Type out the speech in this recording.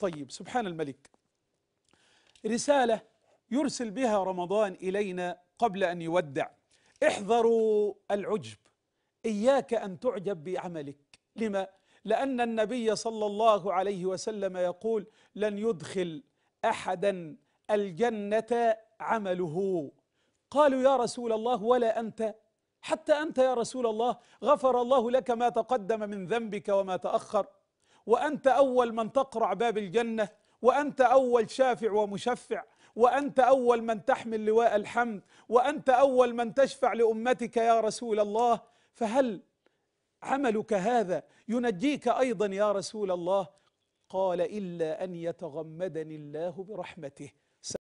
طيب سبحان الملك رسالة يرسل بها رمضان إلينا قبل أن يودع احذروا العجب إياك أن تعجب بعملك لما؟ لأن النبي صلى الله عليه وسلم يقول لن يدخل أحدا الجنة عمله قالوا يا رسول الله ولا أنت حتى أنت يا رسول الله غفر الله لك ما تقدم من ذنبك وما تأخر وأنت أول من تقرع باب الجنة وأنت أول شافع ومشفع وأنت أول من تحمل لواء الحمد وأنت أول من تشفع لأمتك يا رسول الله فهل عملك هذا ينجيك أيضا يا رسول الله قال إلا أن يتغمدني الله برحمته